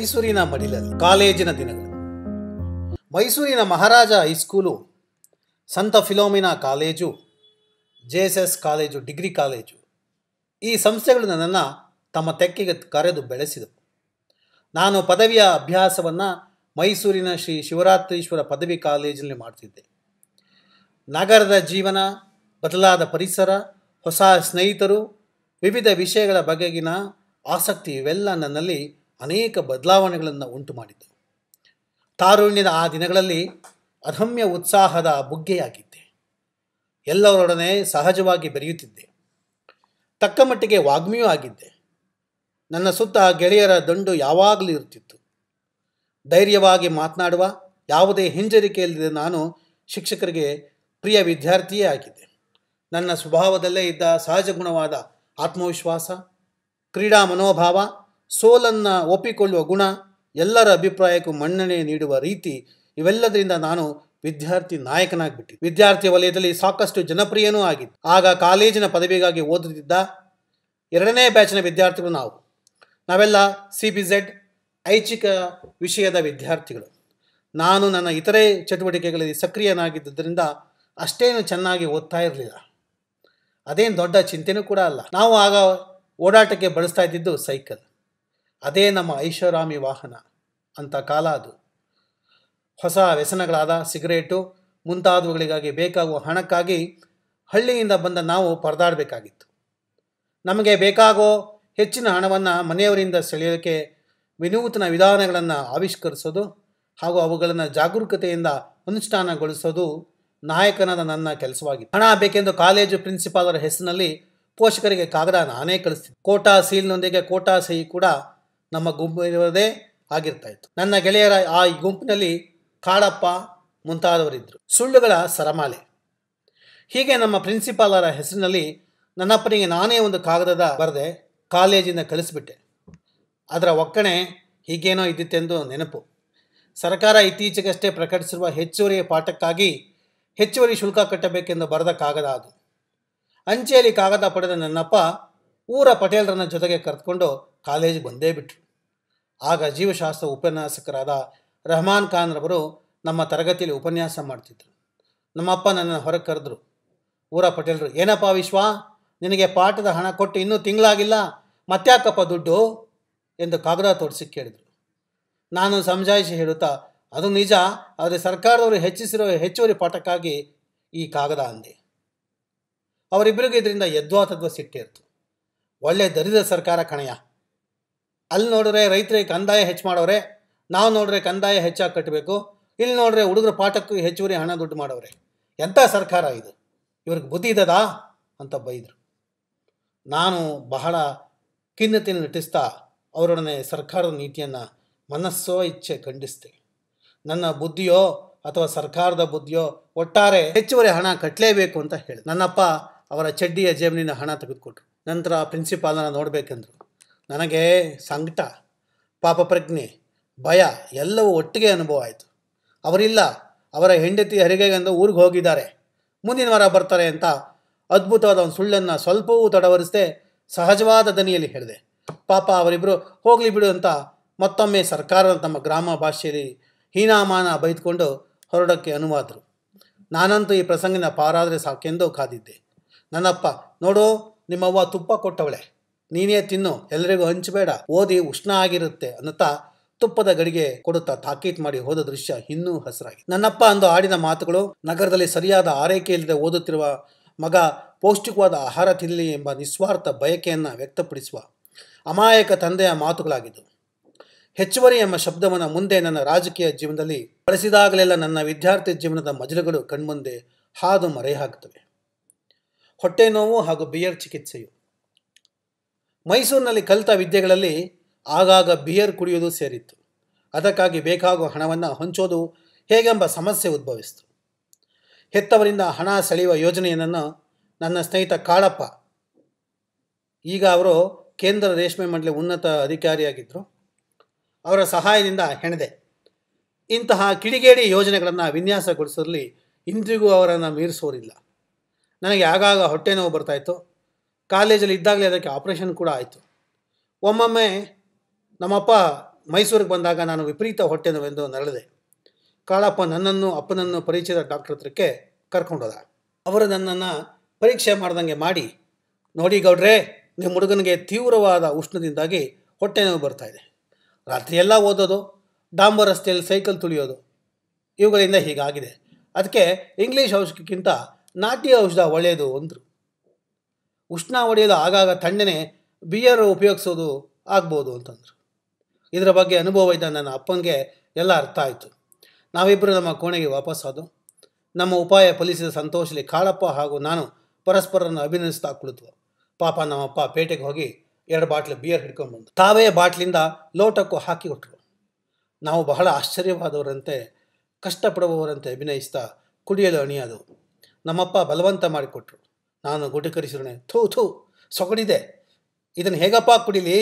ಮೈಸೂರಿನ ಮಡಿಲಲ್ಲಿ ಕಾಲೇಜಿನ ದಿನಗಳು ಮೈಸೂರಿನ ಮಹಾರಾಜ ಹೈಸ್ಕೂಲು ಸಂತ Philomena college J S S college degree college ಈ ಸಂಸ್ಥೆಗಳು ನನ್ನನ್ನು ತಮ್ಮ ತೆಕ್ಕೆಗೆ ಕರೆದು ಬೆಳೆಸಿದವು ನಾನು ಪದವಿಯ ಅಭ್ಯಾಸವನ್ನು ಮೈಸೂರಿನ ಶ್ರೀ ಶಿವರಾತ್ರೀಶ್ವರ ಪದವಿ ಕಾಲೇಜಿನಲ್ಲಿ ಮಾಡ್ತಿದ್ದೆ ನಗರದ ಜೀವನ ಬದಲಾದ ಪರಿಸರ ಹೊಸ ಸ್ನೇಹಿತರು ವಿವಿಧ ವಿಷಯಗಳ ಬಗೆಗಿನ ಆಸಕ್ತಿ ಇವೆಲ್ಲ ನನ್ನಲ್ಲಿ ಅನೇಕ ಬದಲಾವಣೆಗಳನ್ನು ಉಂಟು ಮಾಡಿತು ತಾರುಣ್ಯದ ಆ ದಿನಗಳಲ್ಲಿ ಅಧಮ್ಯ ಉತ್ಸಾಹದ ಬುಗ್ಗೆಯಾಗಿದ್ದೆ ಎಲ್ಲರೊಡನೆ ಸಹಜವಾಗಿ ಬೆರೆಯುತ್ತಿದ್ದೆ ತಕ್ಕ ಮಟ್ಟಿಗೆ ವಾಗ್ಮಿಯೂ ಆಗಿದ್ದೆ ನನ್ನ ಸುತ್ತ ಗೆಳೆಯರ ದಂಡು ಯಾವಾಗಲೂ ಇರುತ್ತಿತ್ತು ಧೈರ್ಯವಾಗಿ ಮಾತನಾಡುವ ಯಾವುದೇ ಹಿಂಜರಿಕೆಯಲ್ಲಿ ನಾನು ಶಿಕ್ಷಕರಿಗೆ ಪ್ರಿಯ ವಿದ್ಯಾರ್ಥಿಯೇ ಆಗಿದ್ದೆ ನನ್ನ ಸ್ವಭಾವದಲ್ಲೇ ಇದ್ದ ಸಹಜ ಗುಣವಾದ ಆತ್ಮವಿಶ್ವಾಸ ಕ್ರೀಡಾ ಮನೋಭಾವ ಸೋಲನ್ನು ಒಪ್ಪಿಕೊಳ್ಳುವ ಗುಣ ಎಲ್ಲರ ಅಭಿಪ್ರಾಯಕ್ಕೂ ಮನ್ನಣೆ ನೀಡುವ ರೀತಿ ಇವೆಲ್ಲದರಿಂದ ನಾನು ವಿದ್ಯಾರ್ಥಿ ನಾಯಕನಾಗ್ಬಿಟ್ಟಿ ವಿದ್ಯಾರ್ಥಿ ವಲಯದಲ್ಲಿ ಸಾಕಷ್ಟು ಜನಪ್ರಿಯನೂ ಆಗಿದ್ದು ಆಗ ಕಾಲೇಜಿನ ಪದವಿಗಾಗಿ ಓದುತ್ತಿದ್ದ ಎರಡನೇ ಬ್ಯಾಚಿನ ವಿದ್ಯಾರ್ಥಿಗಳು ನಾವು ನಾವೆಲ್ಲ ಸಿ ಬಿ ಝೆಡ್ ಐಚ್ಛಿಕ ವಿಷಯದ ವಿದ್ಯಾರ್ಥಿಗಳು ನಾನು ನನ್ನ ಇತರೆ ಚಟುವಟಿಕೆಗಳಲ್ಲಿ ಸಕ್ರಿಯನಾಗಿದ್ದರಿಂದ ಅಷ್ಟೇನು ಚೆನ್ನಾಗಿ ಓದ್ತಾ ಇರಲಿಲ್ಲ ಅದೇನು ದೊಡ್ಡ ಚಿಂತೆನೂ ಕೂಡ ಅಲ್ಲ ನಾವು ಆಗ ಓಡಾಟಕ್ಕೆ ಬಳಸ್ತಾ ಇದ್ದಿದ್ದು ಸೈಕಲ್ ಅದೇ ನಮ್ಮ ಐಷಾರಾಮಿ ವಾಹನ ಅಂತ ಕಾಲ ಅದು ಹೊಸ ವ್ಯಸನಗಳಾದ ಸಿಗರೇಟು ಮುಂತಾದವುಗಳಿಗಾಗಿ ಬೇಕಾಗುವ ಹಣಕ್ಕಾಗಿ ಹಳ್ಳಿಯಿಂದ ಬಂದ ನಾವು ಪರದಾಡಬೇಕಾಗಿತ್ತು ನಮಗೆ ಬೇಕಾಗೋ ಹೆಚ್ಚಿನ ಹಣವನ್ನು ಮನೆಯವರಿಂದ ಸೆಳೆಯೋಕ್ಕೆ ವಿನೂತನ ವಿಧಾನಗಳನ್ನು ಆವಿಷ್ಕರಿಸೋದು ಹಾಗೂ ಅವುಗಳನ್ನು ಜಾಗರೂಕತೆಯಿಂದ ಅನುಷ್ಠಾನಗೊಳಿಸೋದು ನಾಯಕನಾದ ನನ್ನ ಕೆಲಸವಾಗಿತ್ತು ಹಣ ಬೇಕೆಂದು ಕಾಲೇಜು ಪ್ರಿನ್ಸಿಪಾಲರ ಹೆಸರಿನಲ್ಲಿ ಪೋಷಕರಿಗೆ ಕಾಗದ ನಾನೇ ಕಳಿಸ್ತೀನಿ ಕೋಟಾ ಸೀಲ್ನೊಂದಿಗೆ ಕೋಟಾ ಸಹಿ ಕೂಡ ನಮ್ಮ ಗುಂಪಿನವರದೇ ಆಗಿರ್ತಾಯಿತ್ತು ನನ್ನ ಗೆಳೆಯರ ಆ ಗುಂಪಿನಲ್ಲಿ ಕಾಡಪ್ಪ ಮುಂತಾದವರಿದ್ದರು ಸುಳ್ಳುಗಳ ಸರಮಾಲೆ ಹೀಗೆ ನಮ್ಮ ಪ್ರಿನ್ಸಿಪಾಲರ ಹೆಸರಿನಲ್ಲಿ ನನ್ನಪ್ಪನಿಗೆ ನಾನೇ ಒಂದು ಕಾಗದದ ಬರೆದೆ ಕಾಲೇಜಿಂದ ಕಳಿಸಿಬಿಟ್ಟೆ ಅದರ ಒಕ್ಕಣೆ ಹೀಗೇನೋ ಇದ್ದಿತ್ತೆಂದು ನೆನಪು ಸರ್ಕಾರ ಇತ್ತೀಚೆಗಷ್ಟೇ ಪ್ರಕಟಿಸಿರುವ ಹೆಚ್ಚುವರಿ ಪಾಠಕ್ಕಾಗಿ ಹೆಚ್ಚುವರಿ ಶುಲ್ಕ ಕಟ್ಟಬೇಕೆಂದು ಬರೆದ ಕಾಗದ ಅದು ಅಂಚೆಯಲ್ಲಿ ಕಾಗದ ಪಡೆದ ನನ್ನಪ್ಪ ಊರ ಪಟೇಲರನ್ನ ಜೊತೆಗೆ ಕರೆದುಕೊಂಡು ಕಾಲೇಜಿಗೆ ಬಂದೇ ಬಿಟ್ರು ಆಗ ಜೀವಶಾಸ್ತ್ರ ಉಪನ್ಯಾಸಕರಾದ ರಹಮಾನ್ ಖಾನ್ರವರು ನಮ್ಮ ತರಗತಿಯಲ್ಲಿ ಉಪನ್ಯಾಸ ಮಾಡ್ತಿದ್ರು ನಮ್ಮಪ್ಪ ನನ್ನನ್ನು ಹೊರಗೆ ಕರೆದ್ರು ಊರ ಪಟೇಲರು ಏನಪ್ಪ ವಿಶ್ವ ನಿನಗೆ ಪಾಠದ ಹಣ ಕೊಟ್ಟು ಇನ್ನೂ ತಿಂಗಳಾಗಿಲ್ಲ ಮತ್ತಾಕಪ್ಪ ದುಡ್ಡು ಎಂದು ಕಾಗದ ತೋರಿಸಿ ಕೇಳಿದರು ನಾನು ಸಮಜಾಯಿಸಿ ಹೇಳುತ್ತಾ ಅದು ನಿಜ ಆದರೆ ಸರ್ಕಾರದವರು ಹೆಚ್ಚಿಸಿರೋ ಹೆಚ್ಚುವರಿ ಪಾಠಕ್ಕಾಗಿ ಈ ಕಾಗದ ಅಂದೆ ಅವರಿಬ್ಬರಿಗೂ ಇದರಿಂದ ಯದ್ವಾತದ್ವ ಸಿಟ್ಟಿರ್ತು ಒಳ್ಳೆ ದರಿದ್ರ ಸರ್ಕಾರ ಕಣಯ ಅಲ್ಲಿ ನೋಡಿದ್ರೆ ರೈತರಿಗೆ ಕಂದಾಯ ಹೆಚ್ಚು ಮಾಡೋರೆ ನಾವು ನೋಡಿದ್ರೆ ಕಂದಾಯ ಹೆಚ್ಚಾಗಿ ಕಟ್ಟಬೇಕು ಇಲ್ಲಿ ನೋಡಿದ್ರೆ ಹುಡುಗರ ಪಾಠಕ್ಕೂ ಹೆಚ್ಚುವರಿ ಹಣ ದುಡ್ಡು ಮಾಡೋರೆ ಎಂಥ ಸರ್ಕಾರ ಇದು ಇವ್ರಿಗೆ ಬುದ್ಧಿ ಇದ್ದದಾ ಅಂತ ಬೈದರು ನಾನು ಬಹಳ ಖಿನ್ನತೆಯನ್ನು ನಟಿಸ್ತಾ ಅವರೊಡನೆ ಸರ್ಕಾರದ ನೀತಿಯನ್ನು ಮನಸ್ಸೋ ಇಚ್ಛೆ ಖಂಡಿಸ್ತೀನಿ ನನ್ನ ಬುದ್ಧಿಯೋ ಅಥವಾ ಸರ್ಕಾರದ ಬುದ್ಧಿಯೋ ಒಟ್ಟಾರೆ ಹೆಚ್ಚುವರಿ ಹಣ ಕಟ್ಟಲೇಬೇಕು ಅಂತ ಹೇಳಿ ನನ್ನಪ್ಪ ಅವರ ಚಡ್ಡಿಯ ಜೇಬಿನಿಂದ ಹಣ ತೆಗೆದುಕೊಟ್ರು ನಂತರ ಪ್ರಿನ್ಸಿಪಾಲನ ನೋಡಬೇಕೆಂದರು ನನಗೆ ಸಂಕಟ ಪಾಪ ಪ್ರಜ್ಞೆ ಭಯ ಎಲ್ಲವೂ ಒಟ್ಟಿಗೆ ಅನುಭವ ಆಯಿತು ಅವರಿಲ್ಲ ಅವರ ಹೆಂಡತಿ ಹೆರಿಗೆಗಂದು ಊರಿಗೆ ಹೋಗಿದ್ದಾರೆ ಮುಂದಿನ ವಾರ ಬರ್ತಾರೆ ಅಂತ ಅದ್ಭುತವಾದ ಒಂದು ಸುಳ್ಳನ್ನು ಸ್ವಲ್ಪವೂ ತಡವರಿಸದೆ ಸಹಜವಾದ ದನಿಯಲ್ಲಿ ಹೇಳಿದೆ ಪಾಪ ಅವರಿಬ್ಬರು ಹೋಗಲಿ ಬಿಡು ಅಂತ ಮತ್ತೊಮ್ಮೆ ಸರ್ಕಾರ ತಮ್ಮ ಗ್ರಾಮ ಭಾಷೆಯಲ್ಲಿ ಹೀನಾಮಾನ ಬೈದುಕೊಂಡು ಹೊರಡೋಕ್ಕೆ ಅನುವಾದರು ನಾನಂತೂ ಈ ಪ್ರಸಂಗನ ಪಾರಾದರೆ ಸಾಕೆಂದು ಕಾದಿದ್ದೆ ನನ್ನಪ್ಪ ನೋಡು ನಿಮ್ಮವ್ವ ತುಪ್ಪ ಕೊಟ್ಟವಳೆ ನೀನೇ ತಿನ್ನು ಎಲ್ಲರಿಗೂ ಹಂಚಬೇಡ ಓದಿ ಉಷ್ಣ ಆಗಿರುತ್ತೆ ಅನ್ನುತ್ತಾ ತುಪ್ಪದ ಗಡಿಗೆ ಕೊಡುತ್ತಾ ತಾಕೀತ್ ಮಾಡಿ ಹೋದ ದೃಶ್ಯ ಇನ್ನೂ ಹಸರಾಗಿ ನನ್ನಪ್ಪ ಅಂದು ಆಡಿದ ಮಾತುಗಳು ನಗರದಲ್ಲಿ ಸರಿಯಾದ ಆರೈಕೆ ಇಲ್ಲದೆ ಓದುತ್ತಿರುವ ಮಗ ಪೌಷ್ಟಿಕವಾದ ಆಹಾರ ತಿನ್ನಲಿ ಎಂಬ ನಿಸ್ವಾರ್ಥ ಬಯಕೆಯನ್ನು ವ್ಯಕ್ತಪಡಿಸುವ ಅಮಾಯಕ ತಂದೆಯ ಮಾತುಗಳಾಗಿದ್ದವು ಹೆಚ್ಚುವರಿ ಎಂಬ ಶಬ್ದವನ್ನು ಮುಂದೆ ನನ್ನ ರಾಜಕೀಯ ಜೀವನದಲ್ಲಿ ಬಳಸಿದಾಗಲೆಲ್ಲ ನನ್ನ ವಿದ್ಯಾರ್ಥಿ ಜೀವನದ ಮಜಲುಗಳು ಕಣ್ಮುಂದೆ ಹಾದು ಮರೆಯಾಗುತ್ತವೆ ಹೊಟ್ಟೆ ನೋವು ಹಾಗೂ ಬಿಯರ್ ಚಿಕಿತ್ಸೆಯು ಮೈಸೂರಿನಲ್ಲಿ ಕಲಿತ ವಿದ್ಯೆಗಳಲ್ಲಿ ಆಗಾಗ ಬಿಯರ್ ಕುಡಿಯೋದು ಸೇರಿತ್ತು ಅದಕ್ಕಾಗಿ ಬೇಕಾಗುವ ಹಣವನ್ನು ಹಂಚೋದು ಹೇಗೆಂಬ ಸಮಸ್ಯೆ ಉದ್ಭವಿಸಿತು ಹೆತ್ತವರಿಂದ ಹಣ ಸೆಳೆಯುವ ಯೋಜನೆಯನ್ನು ನನ್ನ ಸ್ನೇಹಿತ ಕಾಳಪ್ಪ ಈಗ ಅವರು ಕೇಂದ್ರ ರೇಷ್ಮೆ ಮಂಡಳಿ ಉನ್ನತ ಅಧಿಕಾರಿಯಾಗಿದ್ದರು ಅವರ ಸಹಾಯದಿಂದ ಹೆಣದೆ ಇಂತಹ ಕಿಡಿಗೇಡಿ ಯೋಜನೆಗಳನ್ನು ವಿನ್ಯಾಸಗೊಳಿಸಲಿ ಇಂದಿಗೂ ಅವರನ್ನು ಮೀರಿಸೋರಿಲ್ಲ ನನಗೆ ಆಗಾಗ ಹೊಟ್ಟೆ ನೋವು ಬರ್ತಾಯಿತ್ತು ಕಾಲೇಜಲ್ಲಿ ಇದ್ದಾಗಲೇ ಅದಕ್ಕೆ ಆಪ್ರೇಷನ್ ಕೂಡ ಆಯಿತು ಒಮ್ಮೊಮ್ಮೆ ನಮ್ಮಪ್ಪ ಮೈಸೂರಿಗೆ ಬಂದಾಗ ನಾನು ವಿಪರೀತ ಹೊಟ್ಟೆ ನೋವೆಂದು ನರಳಿದೆ ಕಾಳಪ್ಪ ನನ್ನನ್ನು ಅಪ್ಪನನ್ನು ಪರಿಚಯದ ಡಾಕ್ಟರ್ ಹತ್ರಕ್ಕೆ ಕರ್ಕೊಂಡೋದ ಅವರು ನನ್ನನ್ನು ಪರೀಕ್ಷೆ ಮಾಡ್ದಂಗೆ ಮಾಡಿ ನೋಡಿ ಗೌಡ್ರೆ ನಿಮ್ಮ ಹುಡುಗನಿಗೆ ತೀವ್ರವಾದ ಉಷ್ಣದಿಂದಾಗಿ ಹೊಟ್ಟೆ ನೋವು ಬರ್ತಾ ಇದೆ ರಾತ್ರಿಯೆಲ್ಲ ಓದೋದು ಡಾಂಬರ್ ರಸ್ತೆಯಲ್ಲಿ ಸೈಕಲ್ ತುಳಿಯೋದು ಇವುಗಳಿಂದ ಹೀಗಾಗಿದೆ ಅದಕ್ಕೆ ಇಂಗ್ಲೀಷ್ ಔಷಧಕ್ಕಿಂತ ನಾಟಿ ಔಷಧ ಒಳ್ಳೆಯದು ಅಂದರು ಉಷ್ಣ ಹೊಡೆಯಲು ಆಗಾಗ ತಣ್ಣನೆ ಬಿಯರ್ ಉಪಯೋಗಿಸೋದು ಆಗ್ಬೋದು ಅಂತಂದರು ಇದರ ಬಗ್ಗೆ ಅನುಭವ ಇದ್ದ ನನ್ನ ಅಪ್ಪನಿಗೆ ಎಲ್ಲ ಅರ್ಥ ಆಯಿತು ನಾವಿಬ್ಬರು ನಮ್ಮ ಕೋಣೆಗೆ ವಾಪಸ್ಸಾದವು ನಮ್ಮ ಉಪಾಯ ಫಲಿಸಿದ ಸಂತೋಷಲಿ ಕಾಳಪ್ಪ ಹಾಗೂ ನಾನು ಪರಸ್ಪರನ್ನು ಅಭಿನಂದಿಸ್ತಾ ಕುಳಿತು ಪಾಪ ನಮ್ಮಪ್ಪ ಪೇಟೆಗೆ ಹೋಗಿ ಎರಡು ಬಾಟ್ಲು ಬಿಯರ್ ಹಿಡ್ಕೊಂಡು ಬಂದು ತಾವೇ ಬಾಟ್ಲಿಂದ ಲೋಟಕ್ಕೂ ಹಾಕಿ ಕೊಟ್ಟರು ನಾವು ಬಹಳ ಆಶ್ಚರ್ಯವಾದವರಂತೆ ಕಷ್ಟಪಡುವವರಂತೆ ಅಭಿನಯಿಸ್ತಾ ಕುಡಿಯಲು ಅಣಿಯಾದವು ನಮ್ಮಪ್ಪ ಬಲವಂತ ಮಾಡಿಕೊಟ್ರು ನಾನು ಗುಟಕರಿಸಿರುಣೆ ಥೂ ಥೂ ಸೊಗಡಿದೆ ಇದನ್ನು ಹೇಗಪ್ಪ ಕುಡಿಲಿ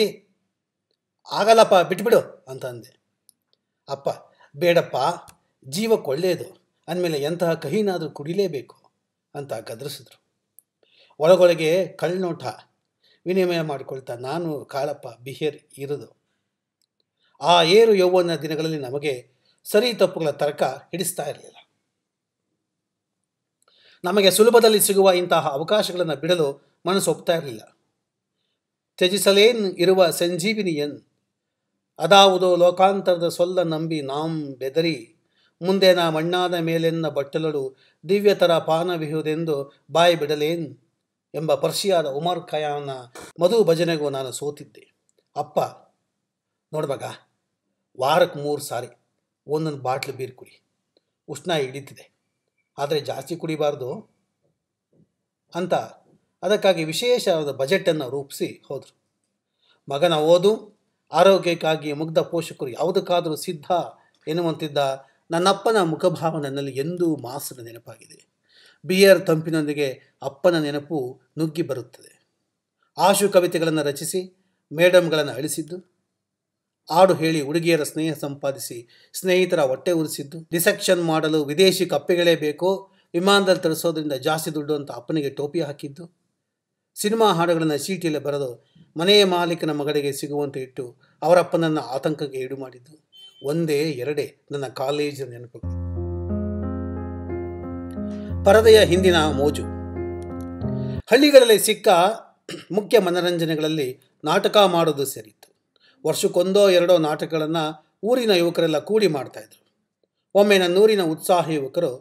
ಆಗಲ್ಲಪ್ಪ ಬಿಟ್ಬಿಡು ಅಂತ ಅಂದೆ ಅಪ್ಪ ಬೇಡಪ್ಪ ಜೀವಕ್ಕೆ ಅಂದಮೇಲೆ ಎಂತಹ ಕಹಿನಾದರೂ ಕುಡಿಲೇಬೇಕು ಅಂತ ಗದರಿಸಿದ್ರು ಒಳಗೊಳಗೆ ಕಳ್ಳನೋಟ ವಿನಿಮಯ ಮಾಡಿಕೊಳ್ತಾ ನಾನು ಕಾಳಪ್ಪ ಬಿಹೇರ್ ಇರೋದು ಆ ಏರು ಯೌವನ ದಿನಗಳಲ್ಲಿ ನಮಗೆ ಸರಿ ತಪ್ಪುಗಳ ತರ್ಕ ಹಿಡಿಸ್ತಾ ಇರಲಿಲ್ಲ ನಮಗೆ ಸುಲಭದಲ್ಲಿ ಸಿಗುವ ಇಂತಹ ಅವಕಾಶಗಳನ್ನು ಬಿಡಲು ಮನಸ್ಸು ಒಪ್ತಾ ಇರಲಿಲ್ಲ ತ್ಯಜಿಸಲೇನ್ ಇರುವ ಸಂಜೀವಿನಿಯನ್ ಅದಾವುದೋ ಲೋಕಾಂತರದ ಸೊಲ್ಲ ನಂಬಿ ನಾಂ ಬೆದರಿ ಮುಂದೆ ನಾ ಮಣ್ಣಾದ ಮೇಲೆನ್ನ ಬಟ್ಟಲಡು ದಿವ್ಯತರ ಪಾನವಿಹುದೆಂದು ಬಾಯಿ ಬಿಡಲೇನ್ ಎಂಬ ಪರ್ಷಿಯಾದ ಉಮರ್ ಖಯಾನ ಮಧು ಭಜನೆಗೂ ನಾನು ಸೋತಿದ್ದೆ ಅಪ್ಪ ನೋಡ್ಬಾಗ ವಾರಕ್ಕೆ ಮೂರು ಸಾರಿ ಒಂದೊಂದು ಬಾಟ್ಲು ಬೀರ್ ಕುಡಿ ಉಷ್ಣ ಹಿಡಿತಿದೆ ಆದರೆ ಜಾಸ್ತಿ ಕುಡಿಬಾರ್ದು ಅಂತ ಅದಕ್ಕಾಗಿ ವಿಶೇಷವಾದ ಬಜೆಟನ್ನು ರೂಪಿಸಿ ಹೋದರು ಮಗನ ಓದು ಆರೋಗ್ಯಕ್ಕಾಗಿ ಮುಗ್ಧ ಪೋಷಕರು ಯಾವುದಕ್ಕಾದರೂ ಸಿದ್ಧ ಎನ್ನುವಂತಿದ್ದ ನನ್ನಪ್ಪನ ಮುಖಭಾವ ನನ್ನಲ್ಲಿ ಎಂದೂ ಮಾಸನ ನೆನಪಾಗಿದೆ ಬಿಯರ್ ತಂಪಿನೊಂದಿಗೆ ಅಪ್ಪನ ನೆನಪು ನುಗ್ಗಿ ಬರುತ್ತದೆ ಆಶು ಕವಿತೆಗಳನ್ನು ರಚಿಸಿ ಮೇಡಮ್ಗಳನ್ನು ಅಳಿಸಿದ್ದು ಆಡು ಹೇಳಿ ಹುಡುಗಿಯರ ಸ್ನೇಹ ಸಂಪಾದಿಸಿ ಸ್ನೇಹಿತರ ಹೊಟ್ಟೆ ಉರಿಸಿದ್ದು ಡಿಸೆಕ್ಷನ್ ಮಾಡಲು ವಿದೇಶಿ ಕಪ್ಪೆಗಳೇ ಬೇಕೋ ವಿಮಾನದಲ್ಲಿ ತರಿಸೋದ್ರಿಂದ ಜಾಸ್ತಿ ದುಡ್ಡು ಅಂತ ಅಪ್ಪನಿಗೆ ಟೋಪಿ ಹಾಕಿದ್ದು ಸಿನಿಮಾ ಹಾಡುಗಳನ್ನು ಚೀಟಿಯಲ್ಲಿ ಬರೆದು ಮನೆಯ ಮಾಲೀಕನ ಮಗಳಿಗೆ ಸಿಗುವಂತೆ ಇಟ್ಟು ಅವರಪ್ಪನನ್ನು ಆತಂಕಕ್ಕೆ ಈಡು ಮಾಡಿದ್ದು ಒಂದೇ ಎರಡೇ ನನ್ನ ಕಾಲೇಜಿನ ನೆನಪು ಪರದೆಯ ಹಿಂದಿನ ಮೋಜು ಹಳ್ಳಿಗಳಲ್ಲಿ ಸಿಕ್ಕ ಮುಖ್ಯ ಮನರಂಜನೆಗಳಲ್ಲಿ ನಾಟಕ ಮಾಡೋದು ಸರಿ ವರ್ಷಕ್ಕೊಂದೋ ಎರಡೋ ನಾಟಕಗಳನ್ನು ಊರಿನ ಯುವಕರೆಲ್ಲ ಕೂಡಿ ಮಾಡ್ತಾಯಿದ್ರು ಒಮ್ಮೆ ನನ್ನೂರಿನ ಉತ್ಸಾಹ ಯುವಕರು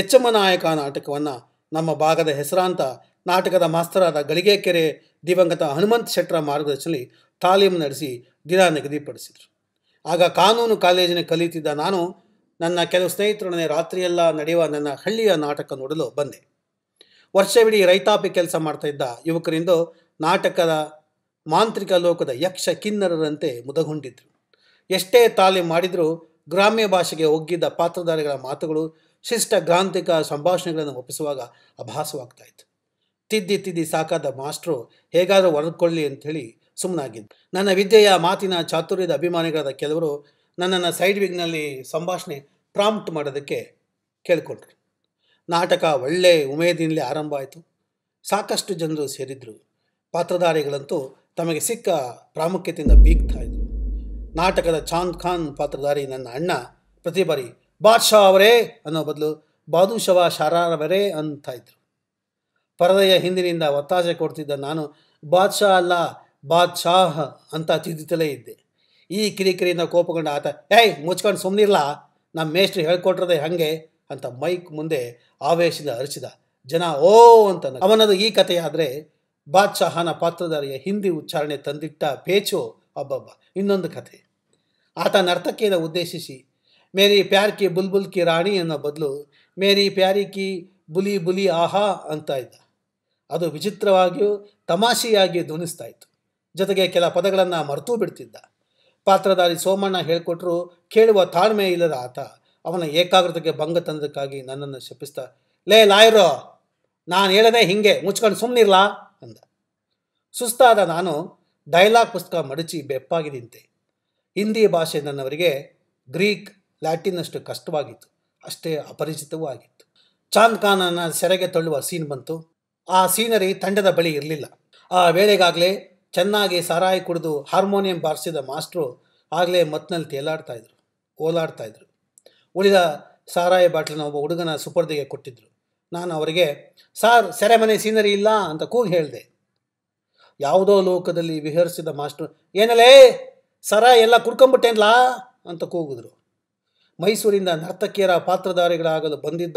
ಎಚ್ಚಮ್ಮನಾಯಕ ನಾಟಕವನ್ನು ನಮ್ಮ ಭಾಗದ ಹೆಸರಾಂತ ನಾಟಕದ ಮಾಸ್ತರಾದ ಗಳಿಗೆಕೆರೆ ದಿವಂಗತ ಹನುಮಂತ್ ಶೆಟ್ರ ಮಾರ್ಗದರ್ಶನದಲ್ಲಿ ತಾಲೀಮು ನಡೆಸಿ ದಿನ ನಿಗದಿಪಡಿಸಿದರು ಆಗ ಕಾನೂನು ಕಾಲೇಜಿನ ಕಲಿತಿದ್ದ ನಾನು ನನ್ನ ಕೆಲವು ಸ್ನೇಹಿತರೊಡನೆ ರಾತ್ರಿಯೆಲ್ಲ ನಡೆಯುವ ನನ್ನ ಹಳ್ಳಿಯ ನಾಟಕ ನೋಡಲು ಬಂದೆ ವರ್ಷವಿಡೀ ರೈತಾಪಿ ಕೆಲಸ ಮಾಡ್ತಾ ಇದ್ದ ಯುವಕರಿಂದ ನಾಟಕದ ಮಾಂತ್ರಿಕ ಲೋಕದ ಯಕ್ಷ ಕಿನ್ನರರಂತೆ ಮುದಗೊಂಡಿದ್ದರು ಎಷ್ಟೇ ತಾಲೆ ಮಾಡಿದರೂ ಗ್ರಾಮ್ಯ ಭಾಷೆಗೆ ಒಗ್ಗಿದ್ದ ಪಾತ್ರಧಾರಿಗಳ ಮಾತುಗಳು ಶಿಷ್ಟ ಗ್ರಾಂತಿಕ ಸಂಭಾಷಣೆಗಳನ್ನು ಒಪ್ಪಿಸುವಾಗ ಅಭಾಸವಾಗ್ತಾಯಿತ್ತು ತಿದ್ದಿ ತಿದ್ದಿ ಸಾಕಾದ ಮಾಸ್ಟ್ರು ಹೇಗಾದರೂ ಹೊರದ್ಕೊಳ್ಳಿ ಅಂಥೇಳಿ ಸುಮ್ಮನಾಗಿದ್ದು ನನ್ನ ವಿದ್ಯೆಯ ಮಾತಿನ ಚಾತುರ್ಯದ ಅಭಿಮಾನಿಗಳಾದ ಕೆಲವರು ನನ್ನನ್ನು ಸೈಡ್ ವಿಗ್ನಲ್ಲಿ ಸಂಭಾಷಣೆ ಪ್ರಾಂಪ್ಟ್ ಮಾಡೋದಕ್ಕೆ ಕೇಳಿಕೊಂಡ್ರು ನಾಟಕ ಒಳ್ಳೆ ಉಮೇದಿನಲ್ಲಿ ಆರಂಭ ಆಯಿತು ಸಾಕಷ್ಟು ಜನರು ಸೇರಿದರು ಪಾತ್ರಧಾರಿಗಳಂತೂ ತಮಗೆ ಸಿಕ್ಕ ಪ್ರಾಮುಖ್ಯತೆಯಿಂದ ಬೀಗ್ತಾ ಇದ್ದರು ನಾಟಕದ ಚಾಂದ್ ಖಾನ್ ಪಾತ್ರಧಾರಿ ನನ್ನ ಅಣ್ಣ ಪ್ರತಿ ಬಾರಿ ಬಾದ್ಶಾ ಅವರೇ ಅನ್ನೋ ಬದಲು ಬಾದುಶವ ಶಾರಾರವರೇ ಅಂತ ಇದ್ರು ಪರದೆಯ ಹಿಂದಿನಿಂದ ಒತ್ತಾಸೆ ಕೊಡ್ತಿದ್ದ ನಾನು ಬಾದ್ಶಾ ಅಲ್ಲ ಬಾದ್ಶಾಹ್ ಅಂತ ತಿದ್ದುತ್ತಲೇ ಇದ್ದೆ ಈ ಕಿರಿಕಿರಿಯಿಂದ ಕೋಪಗೊಂಡು ಆತ ಏಯ್ ಮುಚ್ಕೊಂಡು ಸುಮ್ಮನಿರ್ಲ ನಮ್ಮ ಮೇಷ್ಟ್ರು ಹೇಳ್ಕೊಟ್ರದೆ ಹಂಗೆ ಅಂತ ಮೈಕ್ ಮುಂದೆ ಆವೇಶದಿಂದ ಹರಿಸಿದ ಜನ ಓ ಅಂತ ಅವನದು ಈ ಕಥೆಯಾದರೆ ಬಾದ್ಶಾಹನ ಪಾತ್ರಧಾರಿಯ ಹಿಂದಿ ಉಚ್ಚಾರಣೆ ತಂದಿಟ್ಟ ಪೇಚೋ ಅಬ್ಬಬ್ಬ ಇನ್ನೊಂದು ಕಥೆ ಆತ ನರ್ತಕಿಯನ್ನು ಉದ್ದೇಶಿಸಿ ಮೇರಿ ಪ್ಯಾರ್ ಕಿ ಬುಲ್ಬುಲ್ ಕಿ ರಾಣಿ ಅನ್ನೋ ಬದಲು ಮೇರಿ ಪ್ಯಾರಿ ಕಿ ಬುಲಿ ಬುಲಿ ಆಹಾ ಅಂತ ಇದ್ದ ಅದು ವಿಚಿತ್ರವಾಗಿಯೂ ತಮಾಷೆಯಾಗಿ ಧ್ವನಿಸ್ತಾ ಇತ್ತು ಜೊತೆಗೆ ಕೆಲ ಪದಗಳನ್ನು ಮರೆತು ಬಿಡ್ತಿದ್ದ ಪಾತ್ರಧಾರಿ ಸೋಮಣ್ಣ ಹೇಳಿಕೊಟ್ರು ಕೇಳುವ ತಾಳ್ಮೆ ಇಲ್ಲದ ಆತ ಅವನ ಏಕಾಗ್ರತೆಗೆ ಭಂಗ ತಂದಕ್ಕಾಗಿ ನನ್ನನ್ನು ಶಪಿಸ್ತಾ ಲೇ ಲಾಯರೋ ನಾನು ಹೇಳದೆ ಹಿಂಗೆ ಮುಚ್ಕೊಂಡು ಸುಮ್ಮನಿರ್ಲಾ ಸುಸ್ತಾದ ನಾನು ಡೈಲಾಗ್ ಪುಸ್ತಕ ಮಡಚಿ ಬೆಪ್ಪಾಗಿ ನಿಂತೆ ಹಿಂದಿ ಭಾಷೆ ನನ್ನವರಿಗೆ ಗ್ರೀಕ್ ಲ್ಯಾಟಿನ್ ಅಷ್ಟು ಕಷ್ಟವಾಗಿತ್ತು ಅಷ್ಟೇ ಅಪರಿಚಿತವೂ ಆಗಿತ್ತು ಚಾಂದ್ ಖಾನನ ಸೆರೆಗೆ ತಳ್ಳುವ ಸೀನ್ ಬಂತು ಆ ಸೀನರಿ ತಂಡದ ಬಳಿ ಇರಲಿಲ್ಲ ಆ ವೇಳೆಗಾಗಲೇ ಚೆನ್ನಾಗಿ ಸಾರಾಯಿ ಕುಡಿದು ಹಾರ್ಮೋನಿಯಂ ಬಾರಿಸಿದ ಮಾಸ್ಟ್ರು ಆಗಲೇ ಮತ್ತಿನಲ್ಲಿ ತೇಲಾಡ್ತಾಯಿದ್ರು ಓಲಾಡ್ತಾಯಿದ್ರು ಉಳಿದ ಸಾರಾಯಿ ಬಾಟ್ಲನ್ನ ಒಬ್ಬ ಹುಡುಗನ ಸುಪರ್ದಿಗೆ ಕೊಟ್ಟಿದ್ದರು ನಾನು ಅವರಿಗೆ ಸಾರ್ ಸೆರೆಮನೆ ಸೀನರಿ ಇಲ್ಲ ಅಂತ ಕೂಗಿ ಹೇಳಿದೆ ಯಾವುದೋ ಲೋಕದಲ್ಲಿ ವಿಹರಿಸಿದ ಮಾಸ್ಟರ್ ಏನಲೇ ಸರ ಎಲ್ಲ ಕುಡ್ಕೊಂಬಿಟ್ಟೇನ್ಲಾ ಅಂತ ಕೂಗಿದ್ರು ಮೈಸೂರಿಂದ ನರ್ತಕಿಯರ ಪಾತ್ರಧಾರಿಗಳಾಗಲು ಬಂದಿದ್ದ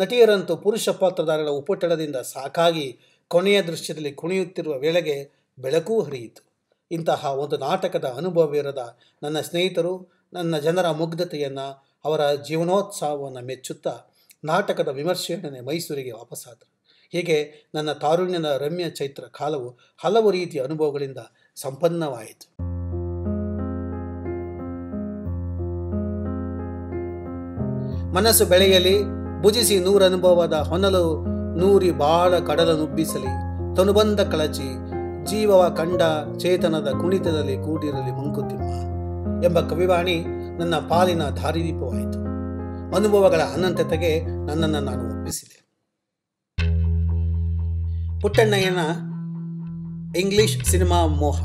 ನಟಿಯರಂತೂ ಪುರುಷ ಪಾತ್ರಧಾರಿಗಳ ಉಪಟಳದಿಂದ ಸಾಕಾಗಿ ಕೊನೆಯ ದೃಶ್ಯದಲ್ಲಿ ಕುಣಿಯುತ್ತಿರುವ ವೇಳೆಗೆ ಬೆಳಕು ಹರಿಯಿತು ಇಂತಹ ಒಂದು ನಾಟಕದ ಇರದ ನನ್ನ ಸ್ನೇಹಿತರು ನನ್ನ ಜನರ ಮುಗ್ಧತೆಯನ್ನು ಅವರ ಜೀವನೋತ್ಸಾಹವನ್ನು ಮೆಚ್ಚುತ್ತಾ ನಾಟಕದ ವಿಮರ್ಶೆಯೊಡನೆ ಮೈಸೂರಿಗೆ ವಾಪಸ್ಸಾದರು ಹೀಗೆ ನನ್ನ ತಾರುಣ್ಯದ ರಮ್ಯ ಚೈತ್ರ ಕಾಲವು ಹಲವು ರೀತಿಯ ಅನುಭವಗಳಿಂದ ಸಂಪನ್ನವಾಯಿತು ಮನಸ್ಸು ಬೆಳೆಯಲಿ ಭುಜಿಸಿ ನೂರನುಭವದ ಹೊನಲು ನೂರಿ ಬಾಳ ಕಡಲ ನುಬ್ಬಿಸಲಿ ತನುಬಂಧ ಕಳಚಿ ಜೀವವ ಕಂಡ ಚೇತನದ ಕುಣಿತದಲ್ಲಿ ಕೂಡಿರಲಿ ಮಂಕುತಿಮ್ಮ ಎಂಬ ಕವಿವಾಣಿ ನನ್ನ ಪಾಲಿನ ದಾರಿದೀಪವಾಯಿತು ಅನುಭವಗಳ ಅನಂತತೆಗೆ ನನ್ನನ್ನು ನಾನು ಒಪ್ಪಿಸಿದೆ ಪುಟ್ಟಣ್ಣಯ್ಯನ ಇಂಗ್ಲೀಷ್ ಸಿನಿಮಾ ಮೋಹ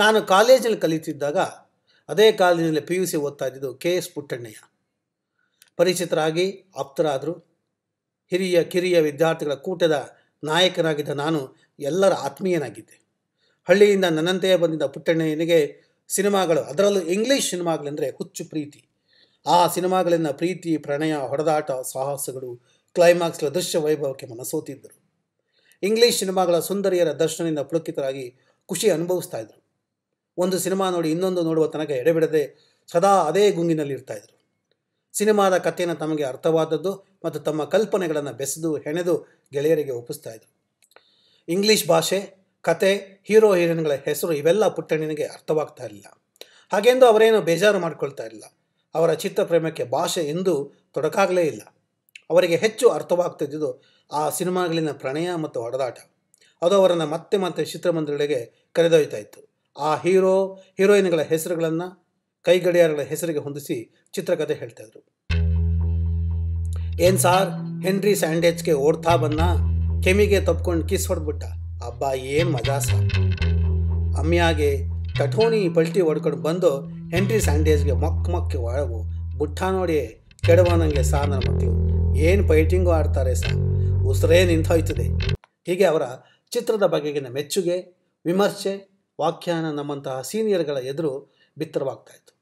ನಾನು ಕಾಲೇಜಿನಲ್ಲಿ ಕಲಿತಿದ್ದಾಗ ಅದೇ ಕಾಲೇಜಿನಲ್ಲಿ ಪಿ ಯು ಸಿ ಓದ್ತಾ ಇದ್ದಿದ್ದು ಕೆ ಎಸ್ ಪುಟ್ಟಣ್ಣಯ್ಯ ಪರಿಚಿತರಾಗಿ ಆಪ್ತರಾದರು ಹಿರಿಯ ಕಿರಿಯ ವಿದ್ಯಾರ್ಥಿಗಳ ಕೂಟದ ನಾಯಕನಾಗಿದ್ದ ನಾನು ಎಲ್ಲರ ಆತ್ಮೀಯನಾಗಿದ್ದೆ ಹಳ್ಳಿಯಿಂದ ನನ್ನಂತೆಯೇ ಬಂದಿದ್ದ ಪುಟ್ಟಣ್ಣಯ್ಯನಿಗೆ ಸಿನಿಮಾಗಳು ಅದರಲ್ಲೂ ಇಂಗ್ಲೀಷ್ ಸಿನಿಮಾಗಳೆಂದರೆ ಹುಚ್ಚು ಪ್ರೀತಿ ಆ ಸಿನಿಮಾಗಳಿಂದ ಪ್ರೀತಿ ಪ್ರಣಯ ಹೊಡೆದಾಟ ಸಾಹಸಗಳು ಕ್ಲೈಮ್ಯಾಕ್ಸ್ಗಳ ದೃಶ್ಯ ವೈಭವಕ್ಕೆ ಮನಸೋತಿದ್ದರು ಇಂಗ್ಲೀಷ್ ಸಿನಿಮಾಗಳ ಸುಂದರಿಯರ ದರ್ಶನದಿಂದ ಪುಳಕಿತರಾಗಿ ಖುಷಿ ಅನುಭವಿಸ್ತಾ ಇದ್ದರು ಒಂದು ಸಿನಿಮಾ ನೋಡಿ ಇನ್ನೊಂದು ನೋಡುವ ತನಕ ಎಡೆಬಿಡದೆ ಸದಾ ಅದೇ ಗುಂಗಿನಲ್ಲಿ ಇರ್ತಾಯಿದ್ರು ಸಿನಿಮಾದ ಕಥೆಯನ್ನು ತಮಗೆ ಅರ್ಥವಾದದ್ದು ಮತ್ತು ತಮ್ಮ ಕಲ್ಪನೆಗಳನ್ನು ಬೆಸೆದು ಹೆಣೆದು ಗೆಳೆಯರಿಗೆ ಒಪ್ಪಿಸ್ತಾ ಇದ್ರು ಇಂಗ್ಲೀಷ್ ಭಾಷೆ ಕತೆ ಹೀರೋ ಹೀರೋಯಿನ್ಗಳ ಹೆಸರು ಇವೆಲ್ಲ ಪುಟ್ಟಣ್ಣನಿಗೆ ಅರ್ಥವಾಗ್ತಾ ಇರಲಿಲ್ಲ ಹಾಗೆಂದು ಅವರೇನು ಬೇಜಾರು ಮಾಡಿಕೊಳ್ತಾ ಇರಲಿಲ್ಲ ಅವರ ಪ್ರೇಮಕ್ಕೆ ಭಾಷೆ ಎಂದು ತೊಡಕಾಗಲೇ ಇಲ್ಲ ಅವರಿಗೆ ಹೆಚ್ಚು ಅರ್ಥವಾಗ್ತಿದ್ದುದು ಆ ಸಿನಿಮಾಗಳಿನ ಪ್ರಣಯ ಮತ್ತು ಹೊಡೆದಾಟ ಅದು ಅವರನ್ನು ಮತ್ತೆ ಮತ್ತೆ ಚಿತ್ರಮಂದಿರಗಳಿಗೆ ಕರೆದೊಯ್ತಾ ಇತ್ತು ಆ ಹೀರೋ ಹೀರೋಯಿನ್ಗಳ ಹೆಸರುಗಳನ್ನು ಕೈಗಡಿಯಾರಗಳ ಹೆಸರಿಗೆ ಹೊಂದಿಸಿ ಚಿತ್ರಕಥೆ ಇದ್ರು ಏನು ಸಾರ್ ಹೆನ್ರಿ ಸ್ಯಾಂಡೇಜ್ಗೆ ಓಡ್ತಾ ಬನ್ನ ಕೆಮಿಗೆ ತಪ್ಕೊಂಡು ಕಿಸ್ ಹೊಡೆದ್ಬಿಟ್ಟ ಅಬ್ಬಾ ಏನು ಮಜಾ ಸಾರ್ ಅಮ್ಮಿಯಾಗೆ ಕಠೋಣಿ ಪಲ್ಟಿ ಹೊಡ್ಕೊಂಡು ಬಂದು ಹೆನ್ರಿ ಸ್ಯಾಂಡೇಜ್ಗೆ ಮಕ್ಕ ಮಕ್ಕಿ ಒಳವು ಬುಟ್ಟ ನೋಡಿ ಕೆಡವನಂಗೆ ಸಾರ್ ನನ್ನ ಏನು ಪೈಟಿಂಗು ಆಡ್ತಾರೆ ಸಾರ್ ಉಸಿರೇ ನಿಂತೋಯ್ತದೆ ಹೀಗೆ ಅವರ ಚಿತ್ರದ ಬಗೆಗಿನ ಮೆಚ್ಚುಗೆ ವಿಮರ್ಶೆ ವ್ಯಾಖ್ಯಾನ ನಮ್ಮಂತಹ ಸೀನಿಯರ್ಗಳ ಎದುರು ಬಿತ್ತರವಾಗ್ತಾಯಿತ್ತು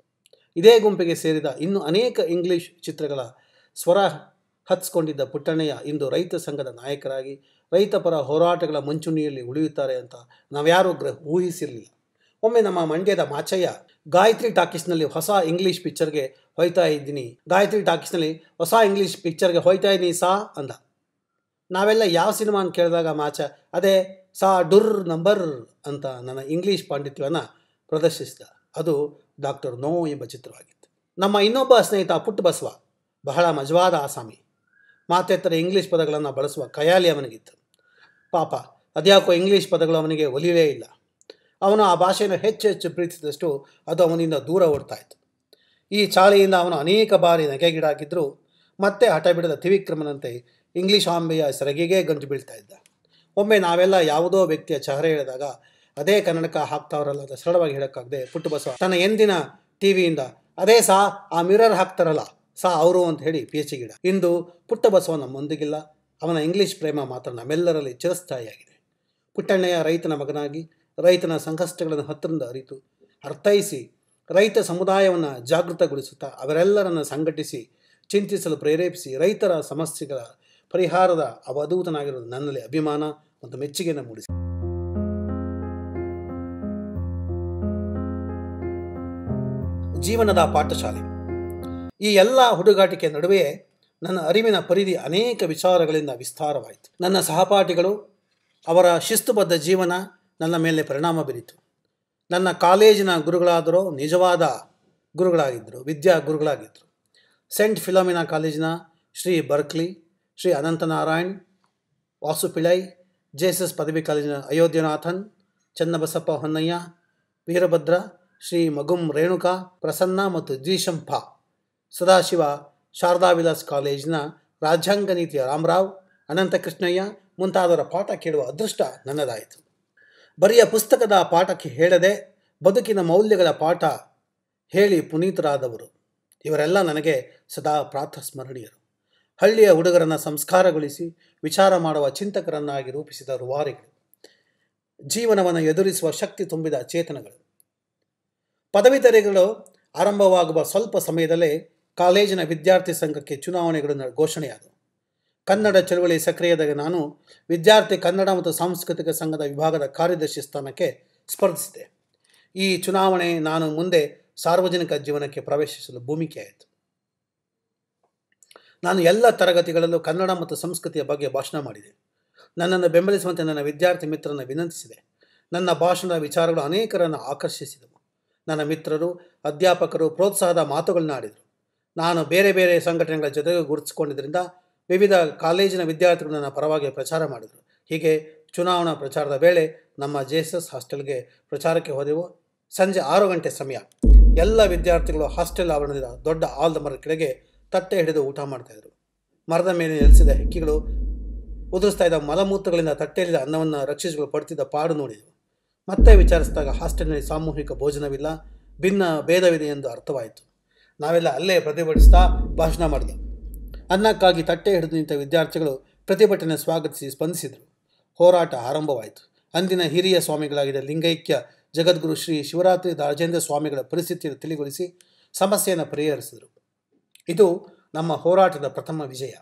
ಇದೇ ಗುಂಪಿಗೆ ಸೇರಿದ ಇನ್ನು ಅನೇಕ ಇಂಗ್ಲಿಷ್ ಚಿತ್ರಗಳ ಸ್ವರ ಹತ್ಸ್ಕೊಂಡಿದ್ದ ಪುಟ್ಟಣ್ಣಯ್ಯ ಇಂದು ರೈತ ಸಂಘದ ನಾಯಕರಾಗಿ ರೈತಪರ ಹೋರಾಟಗಳ ಮುಂಚೂಣಿಯಲ್ಲಿ ಉಳಿಯುತ್ತಾರೆ ಅಂತ ನಾವ್ಯಾರೂ ಗ್ರಹ ಊಹಿಸಿರಲಿಲ್ಲ ಒಮ್ಮೆ ನಮ್ಮ ಮಂಡ್ಯದ ಮಾಚಯ್ಯ ಗಾಯತ್ರಿ ಟಾಕೀಸ್ನಲ್ಲಿ ಹೊಸ ಇಂಗ್ಲೀಷ್ ಪಿಕ್ಚರ್ಗೆ ಹೋಯ್ತಾ ಇದ್ದೀನಿ ಗಾಯತ್ರಿ ಟಾಕೀಸ್ನಲ್ಲಿ ಹೊಸ ಇಂಗ್ಲೀಷ್ ಪಿಕ್ಚರ್ಗೆ ಹೋಯ್ತಾ ಇದ್ದೀನಿ ಸಾ ಅಂದ ನಾವೆಲ್ಲ ಯಾವ ಸಿನಿಮಾ ಅಂತ ಕೇಳಿದಾಗ ಮಾಚ ಅದೇ ಸಾ ಡುರ್ ನಂಬರ್ ಅಂತ ನನ್ನ ಇಂಗ್ಲೀಷ್ ಪಾಂಡಿತ್ಯವನ್ನು ಪ್ರದರ್ಶಿಸಿದ ಅದು ಡಾಕ್ಟರ್ ನೋ ಎಂಬ ಚಿತ್ರವಾಗಿತ್ತು ನಮ್ಮ ಇನ್ನೊಬ್ಬ ಸ್ನೇಹಿತ ಪುಟ್ಟ ಬಸವ ಬಹಳ ಮಜವಾದ ಆಸಾಮಿ ಮಾತೇತರ ಇಂಗ್ಲೀಷ್ ಪದಗಳನ್ನು ಬಳಸುವ ಖಯಾಲಿ ಅವನಿಗಿತ್ತು ಪಾಪ ಅದ್ಯಾಕೋ ಇಂಗ್ಲೀಷ್ ಪದಗಳು ಅವನಿಗೆ ಒಲಿಯಲೇ ಇಲ್ಲ ಅವನು ಆ ಭಾಷೆಯನ್ನು ಹೆಚ್ಚು ಹೆಚ್ಚು ಪ್ರೀತಿಸಿದಷ್ಟು ಅದು ಅವನಿಂದ ದೂರ ಓಡ್ತಾಯಿತ್ತು ಈ ಚಾಳಿಯಿಂದ ಅವನು ಅನೇಕ ಬಾರಿ ನಗೆಗೀಡಾಗಿದ್ದರೂ ಮತ್ತೆ ಹಠ ಬಿಡದ ತಿವಿಕ್ರಮನಂತೆ ಇಂಗ್ಲೀಷ್ ಆಂಬೆಯ ಸೆರಗಿಗೆ ಗಂಜು ಬೀಳ್ತಾ ಇದ್ದ ಒಮ್ಮೆ ನಾವೆಲ್ಲ ಯಾವುದೋ ವ್ಯಕ್ತಿಯ ಚಹರೆ ಹೇಳಿದಾಗ ಅದೇ ಕನ್ನಡಕ ಹಾಕ್ತಾವ್ರಲ್ಲ ಅಂತ ಸರಳವಾಗಿ ಹೇಳೋಕ್ಕಾಗದೆ ಬಸವ ತನ್ನ ಎಂದಿನ ಟಿವಿಯಿಂದ ಅದೇ ಸಾ ಆ ಮಿರರ್ ಹಾಕ್ತಾರಲ್ಲ ಸಾ ಅವರು ಅಂತ ಹೇಳಿ ಪಿ ಎಚ್ ಗಿಡ ಇಂದು ಪುಟ್ಟಬಸವ ನಮ್ಮೊಂದಿಗಿಲ್ಲ ಅವನ ಇಂಗ್ಲೀಷ್ ಪ್ರೇಮ ಮಾತ್ರ ನಮ್ಮೆಲ್ಲರಲ್ಲಿ ಚಿರಸ್ಥಾಯಿಯಾಗಿದೆ ಪುಟ್ಟಣ್ಣೆಯ ರೈತನ ಮಗನಾಗಿ ರೈತನ ಸಂಕಷ್ಟಗಳನ್ನು ಹತ್ತಿರದ ಅರಿತು ಅರ್ಥೈಸಿ ರೈತ ಸಮುದಾಯವನ್ನು ಜಾಗೃತಗೊಳಿಸುತ್ತಾ ಅವರೆಲ್ಲರನ್ನು ಸಂಘಟಿಸಿ ಚಿಂತಿಸಲು ಪ್ರೇರೇಪಿಸಿ ರೈತರ ಸಮಸ್ಯೆಗಳ ಪರಿಹಾರದ ಅವಧೂತನಾಗಿರೋದು ನನ್ನಲ್ಲಿ ಅಭಿಮಾನ ಮತ್ತು ಮೆಚ್ಚುಗೆಯನ್ನು ಮೂಡಿಸಿ ಜೀವನದ ಪಾಠಶಾಲೆ ಈ ಎಲ್ಲ ಹುಡುಗಾಟಿಕೆ ನಡುವೆಯೇ ನನ್ನ ಅರಿವಿನ ಪರಿಧಿ ಅನೇಕ ವಿಚಾರಗಳಿಂದ ವಿಸ್ತಾರವಾಯಿತು ನನ್ನ ಸಹಪಾಠಿಗಳು ಅವರ ಶಿಸ್ತುಬದ್ಧ ಜೀವನ ನನ್ನ ಮೇಲೆ ಪರಿಣಾಮ ಬೀರಿತು ನನ್ನ ಕಾಲೇಜಿನ ಗುರುಗಳಾದರೂ ನಿಜವಾದ ಗುರುಗಳಾಗಿದ್ದರು ವಿದ್ಯಾ ಗುರುಗಳಾಗಿದ್ದರು ಸೆಂಟ್ ಫಿಲಾಮಿನಾ ಕಾಲೇಜಿನ ಶ್ರೀ ಬರ್ಕ್ಲಿ ಶ್ರೀ ಅನಂತನಾರಾಯಣ್ ವಾಸು ಪಿಳೈ ಜೆಎಸ್ಎಸ್ ಪದವಿ ಕಾಲೇಜಿನ ಅಯೋಧ್ಯನಾಥನ್ ಚನ್ನಬಸಪ್ಪ ಹೊನ್ನಯ್ಯ ವೀರಭದ್ರ ಶ್ರೀ ಮಗುಂ ರೇಣುಕಾ ಪ್ರಸನ್ನ ಮತ್ತು ದ್ವಿಶಂಪ ಸದಾಶಿವ ಶಾರದಾ ವಿಲಾಸ್ ಕಾಲೇಜಿನ ರಾಜ್ಯಾಂಗ ನೀತಿಯ ರಾಮರಾವ್ ಅನಂತಕೃಷ್ಣಯ್ಯ ಮುಂತಾದವರ ಪಾಠ ಕೇಳುವ ಅದೃಷ್ಟ ನನ್ನದಾಯಿತು ಬರಿಯ ಪುಸ್ತಕದ ಪಾಠಕ್ಕೆ ಹೇಳದೆ ಬದುಕಿನ ಮೌಲ್ಯಗಳ ಪಾಠ ಹೇಳಿ ಪುನೀತರಾದವರು ಇವರೆಲ್ಲ ನನಗೆ ಸದಾ ಪ್ರಾಥಸ್ಮರಣೀಯರು ಹಳ್ಳಿಯ ಹುಡುಗರನ್ನು ಸಂಸ್ಕಾರಗೊಳಿಸಿ ವಿಚಾರ ಮಾಡುವ ಚಿಂತಕರನ್ನಾಗಿ ರೂಪಿಸಿದ ರುವಾರಿಗಳು ಜೀವನವನ್ನು ಎದುರಿಸುವ ಶಕ್ತಿ ತುಂಬಿದ ಚೇತನಗಳು ಪದವೀಧರಗಳು ಆರಂಭವಾಗುವ ಸ್ವಲ್ಪ ಸಮಯದಲ್ಲೇ ಕಾಲೇಜಿನ ವಿದ್ಯಾರ್ಥಿ ಸಂಘಕ್ಕೆ ಚುನಾವಣೆಗಳು ಘೋಷಣೆಯಾದವು ಕನ್ನಡ ಚಳವಳಿ ಸಕ್ರಿಯದಾಗ ನಾನು ವಿದ್ಯಾರ್ಥಿ ಕನ್ನಡ ಮತ್ತು ಸಾಂಸ್ಕೃತಿಕ ಸಂಘದ ವಿಭಾಗದ ಕಾರ್ಯದರ್ಶಿ ಸ್ಥಾನಕ್ಕೆ ಸ್ಪರ್ಧಿಸಿದೆ ಈ ಚುನಾವಣೆ ನಾನು ಮುಂದೆ ಸಾರ್ವಜನಿಕ ಜೀವನಕ್ಕೆ ಪ್ರವೇಶಿಸಲು ಭೂಮಿಕೆಯಾಯಿತು ನಾನು ಎಲ್ಲ ತರಗತಿಗಳಲ್ಲೂ ಕನ್ನಡ ಮತ್ತು ಸಂಸ್ಕೃತಿಯ ಬಗ್ಗೆ ಭಾಷಣ ಮಾಡಿದೆ ನನ್ನನ್ನು ಬೆಂಬಲಿಸುವಂತೆ ನನ್ನ ವಿದ್ಯಾರ್ಥಿ ಮಿತ್ರನ ವಿನಂತಿಸಿದೆ ನನ್ನ ಭಾಷಣದ ವಿಚಾರಗಳು ಅನೇಕರನ್ನು ಆಕರ್ಷಿಸಿದವು ನನ್ನ ಮಿತ್ರರು ಅಧ್ಯಾಪಕರು ಪ್ರೋತ್ಸಾಹದ ಮಾತುಗಳನ್ನ ಆಡಿದರು ನಾನು ಬೇರೆ ಬೇರೆ ಸಂಘಟನೆಗಳ ಜೊತೆಗೂ ಗುರುತಿಸಿಕೊಂಡಿದ್ದರಿಂದ ವಿವಿಧ ಕಾಲೇಜಿನ ವಿದ್ಯಾರ್ಥಿಗಳು ನನ್ನ ಪರವಾಗಿ ಪ್ರಚಾರ ಮಾಡಿದರು ಹೀಗೆ ಚುನಾವಣಾ ಪ್ರಚಾರದ ವೇಳೆ ನಮ್ಮ ಜೆ ಎಸ್ ಹಾಸ್ಟೆಲ್ಗೆ ಪ್ರಚಾರಕ್ಕೆ ಹೋದೆವು ಸಂಜೆ ಆರು ಗಂಟೆ ಸಮಯ ಎಲ್ಲ ವಿದ್ಯಾರ್ಥಿಗಳು ಹಾಸ್ಟೆಲ್ ಆವರಣದ ದೊಡ್ಡ ಆಲ್ದ ಮರ ಕೆಳಗೆ ತಟ್ಟೆ ಹಿಡಿದು ಊಟ ಮಾಡ್ತಾಯಿದ್ರು ಮರದ ಮೇಲೆ ನೆಲೆಸಿದ ಹೆಕ್ಕಿಗಳು ಉದುರಿಸ್ತಾ ಇದ್ದ ಮಲಮೂತ್ರಗಳಿಂದ ತಟ್ಟೆಯಲ್ಲಿ ಅನ್ನವನ್ನು ರಕ್ಷಿಸಲು ಪಡ್ತಿದ್ದ ಪಾಡು ನೋಡಿದೆವು ಮತ್ತೆ ವಿಚಾರಿಸಿದಾಗ ಹಾಸ್ಟೆಲ್ನಲ್ಲಿ ಸಾಮೂಹಿಕ ಭೋಜನವಿಲ್ಲ ಭಿನ್ನ ಭೇದವಿದೆ ಎಂದು ಅರ್ಥವಾಯಿತು ನಾವೆಲ್ಲ ಅಲ್ಲೇ ಪ್ರತಿಭಟಿಸ್ತಾ ಭಾಷಣ ಮಾಡಿದೆವು ಅನ್ನಕ್ಕಾಗಿ ತಟ್ಟೆ ಹಿಡಿದು ನಿಂತ ವಿದ್ಯಾರ್ಥಿಗಳು ಪ್ರತಿಭಟನೆ ಸ್ವಾಗತಿಸಿ ಸ್ಪಂದಿಸಿದರು ಹೋರಾಟ ಆರಂಭವಾಯಿತು ಅಂದಿನ ಹಿರಿಯ ಸ್ವಾಮಿಗಳಾಗಿದ್ದ ಲಿಂಗೈಕ್ಯ ಜಗದ್ಗುರು ಶ್ರೀ ಶಿವರಾತ್ರಿ ರಾಜೇಂದ್ರ ಸ್ವಾಮಿಗಳ ಪರಿಸ್ಥಿತಿಯನ್ನು ತಿಳಿಗೊಳಿಸಿ ಸಮಸ್ಯೆಯನ್ನು ಪರಿಹರಿಸಿದರು ಇದು ನಮ್ಮ ಹೋರಾಟದ ಪ್ರಥಮ ವಿಜಯ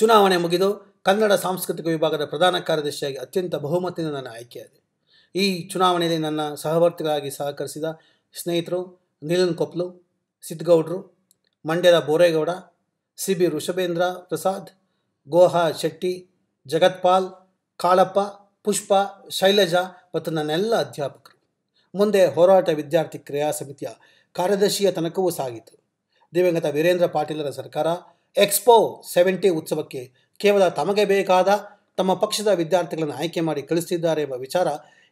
ಚುನಾವಣೆ ಮುಗಿದು ಕನ್ನಡ ಸಾಂಸ್ಕೃತಿಕ ವಿಭಾಗದ ಪ್ರಧಾನ ಕಾರ್ಯದರ್ಶಿಯಾಗಿ ಅತ್ಯಂತ ಬಹುಮತದಿಂದ ನನ್ನ ಆಯ್ಕೆಯಾದೆ ಈ ಚುನಾವಣೆಯಲ್ಲಿ ನನ್ನ ಸಹವರ್ತಿಗಳಾಗಿ ಸಹಕರಿಸಿದ ಸ್ನೇಹಿತರು ನೀಲನ್ ಕೊಪ್ಲು ಸಿದ್ಧಗೌಡರು ಮಂಡ್ಯದ ಬೋರೇಗೌಡ ಸಿ ಬಿ ಋಷಭೇಂದ್ರ ಪ್ರಸಾದ್ ಗೋಹಾ ಶೆಟ್ಟಿ ಜಗತ್ಪಾಲ್ ಕಾಳಪ್ಪ ಪುಷ್ಪ ಶೈಲಜಾ ಮತ್ತು ನನ್ನೆಲ್ಲ ಅಧ್ಯಾಪಕರು ಮುಂದೆ ಹೋರಾಟ ವಿದ್ಯಾರ್ಥಿ ಕ್ರಿಯಾ ಸಮಿತಿಯ ಕಾರ್ಯದರ್ಶಿಯ ತನಕವೂ ಸಾಗಿತು ದಿವಂಗತ ವೀರೇಂದ್ರ ಪಾಟೀಲರ ಸರ್ಕಾರ ಎಕ್ಸ್ಪೋ ಸೆವೆಂಟಿ ಉತ್ಸವಕ್ಕೆ ಕೇವಲ ತಮಗೆ ಬೇಕಾದ ತಮ್ಮ ಪಕ್ಷದ ವಿದ್ಯಾರ್ಥಿಗಳನ್ನು ಆಯ್ಕೆ ಮಾಡಿ ಕಳಿಸ್ತಿದ್ದಾರೆ ಎಂಬ ವಿಚಾರ